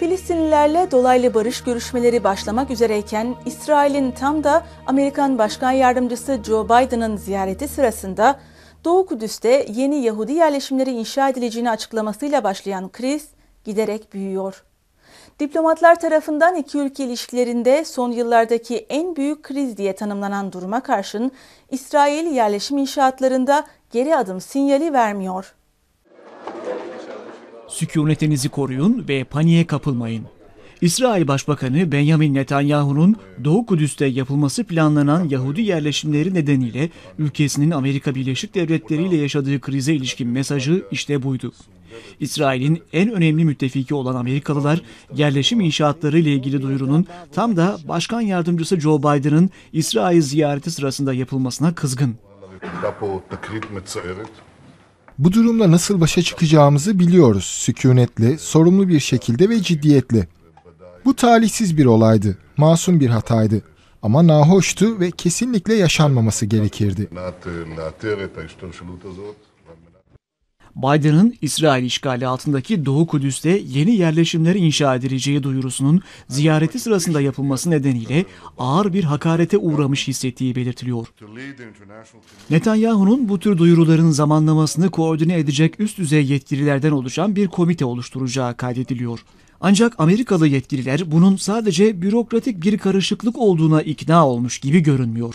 Filistinlilerle dolaylı barış görüşmeleri başlamak üzereyken İsrail'in tam da Amerikan Başkan Yardımcısı Joe Biden'ın ziyareti sırasında Doğu Kudüs'te yeni Yahudi yerleşimleri inşa edileceğini açıklamasıyla başlayan kriz giderek büyüyor. Diplomatlar tarafından iki ülke ilişkilerinde son yıllardaki en büyük kriz diye tanımlanan duruma karşın İsrail yerleşim inşaatlarında geri adım sinyali vermiyor. Sükunetinizi koruyun ve paniğe kapılmayın. İsrail Başbakanı Benjamin Netanyahu'nun Doğu Kudüs'te yapılması planlanan Yahudi yerleşimleri nedeniyle ülkesinin Amerika Birleşik Devletleri ile yaşadığı krize ilişkin mesajı işte buydu. İsrail'in en önemli müttefiki olan Amerikalılar yerleşim inşaatları ile ilgili duyurunun tam da Başkan Yardımcısı Joe Biden'ın İsrail ziyareti sırasında yapılmasına kızgın. Bu durumla nasıl başa çıkacağımızı biliyoruz. sükunetli, sorumlu bir şekilde ve ciddiyetle. Bu talihsiz bir olaydı, masum bir hataydı. Ama nahoştu ve kesinlikle yaşanmaması gerekirdi. Biden'ın İsrail işgali altındaki Doğu Kudüs'te yeni yerleşimleri inşa edileceği duyurusunun ziyareti sırasında yapılması nedeniyle ağır bir hakarete uğramış hissettiği belirtiliyor. Netanyahu'nun bu tür duyuruların zamanlamasını koordine edecek üst düzey yetkililerden oluşan bir komite oluşturacağı kaydediliyor. Ancak Amerikalı yetkililer bunun sadece bürokratik bir karışıklık olduğuna ikna olmuş gibi görünmüyor.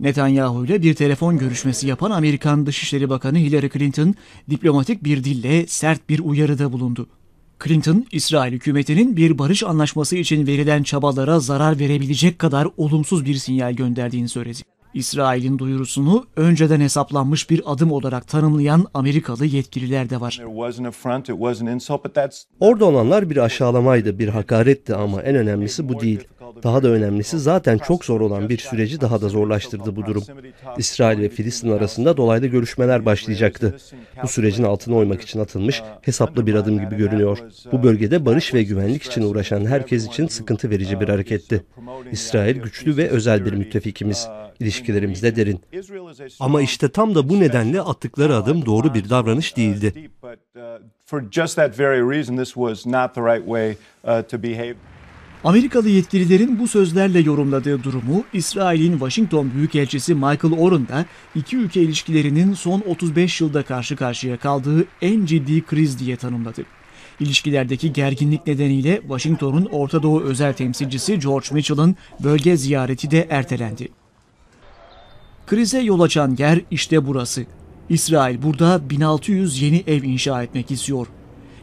Netanyahu ile bir telefon görüşmesi yapan Amerikan Dışişleri Bakanı Hillary Clinton diplomatik bir dille sert bir uyarıda bulundu. Clinton, İsrail hükümetinin bir barış anlaşması için verilen çabalara zarar verebilecek kadar olumsuz bir sinyal gönderdiğini söyledi. İsrail'in duyurusunu önceden hesaplanmış bir adım olarak tanımlayan Amerikalı yetkililer de var. Orada olanlar bir aşağılamaydı, bir hakaretti ama en önemlisi bu değil. Daha da önemlisi zaten çok zor olan bir süreci daha da zorlaştırdı bu durum. İsrail ve Filistin arasında dolaylı görüşmeler başlayacaktı. Bu sürecin altına oymak için atılmış hesaplı bir adım gibi görünüyor. Bu bölgede barış ve güvenlik için uğraşan herkes için sıkıntı verici bir hareketti. İsrail güçlü ve özel bir müttefikimiz. İlişkilerimiz de derin. Ama işte tam da bu nedenle attıkları adım doğru bir davranış değildi. Uh, for just that very reason, this was not the right way uh, to behave. Amerikalı yetkililerin bu sözlerle yorumladığı durumu İsrail'in Washington Büyükelçisi Michael Oren da iki ülke ilişkilerinin son 35 yılda karşı karşıya kaldığı en ciddi kriz diye tanımladı. İlişkilerdeki gerginlik nedeniyle Washington'un Orta Doğu özel temsilcisi George Mitchell'ın bölge ziyareti de ertelendi. Krize yol açan yer işte burası. İsrail burada 1600 yeni ev inşa etmek istiyor.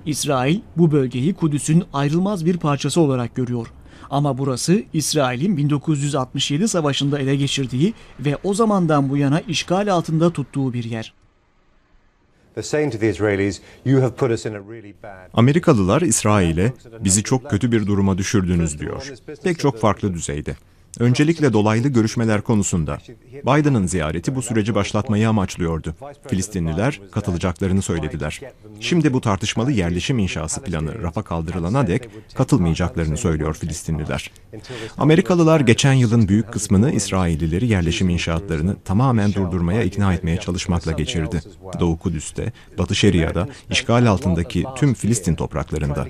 İsrail bu bölgeyi Kudüs'ün ayrılmaz bir parçası olarak görüyor. Ama burası İsrail'in 1967 savaşında ele geçirdiği ve o zamandan bu yana işgal altında tuttuğu bir yer. Amerikalılar İsrail'e bizi çok kötü bir duruma düşürdünüz diyor. Pek çok farklı düzeyde. Öncelikle dolaylı görüşmeler konusunda. Biden'ın ziyareti bu süreci başlatmayı amaçlıyordu. Filistinliler katılacaklarını söylediler. Şimdi bu tartışmalı yerleşim inşası planı rafa kaldırılana dek katılmayacaklarını söylüyor Filistinliler. Amerikalılar geçen yılın büyük kısmını İsraillileri yerleşim inşaatlarını tamamen durdurmaya ikna etmeye çalışmakla geçirdi. Doğu Kudüs'te, Batı Şeria'da, işgal altındaki tüm Filistin topraklarında.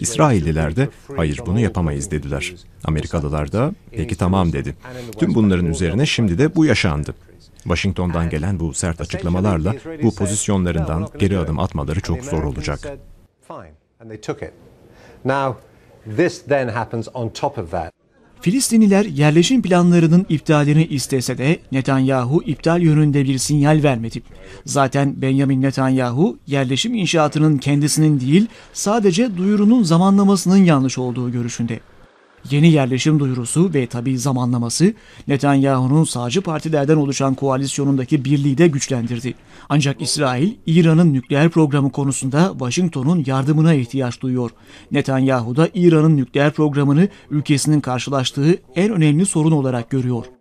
İsrailliler de hayır bunu yapamayız dediler. Amerikalılar da peki tamam dedi. Tüm bunların üzerine şimdi de bu yaşandı. Washington'dan gelen bu sert açıklamalarla bu pozisyonlarından geri adım atmaları çok zor olacak. Filistinliler yerleşim planlarının iptalini istese de Netanyahu iptal yönünde bir sinyal vermedi. Zaten Benjamin Netanyahu yerleşim inşaatının kendisinin değil sadece duyurunun zamanlamasının yanlış olduğu görüşünde. Yeni yerleşim duyurusu ve tabi zamanlaması Netanyahu'nun sağcı partilerden oluşan koalisyonundaki birliği de güçlendirdi. Ancak İsrail, İran'ın nükleer programı konusunda Washington'un yardımına ihtiyaç duyuyor. Netanyahu da İran'ın nükleer programını ülkesinin karşılaştığı en önemli sorun olarak görüyor.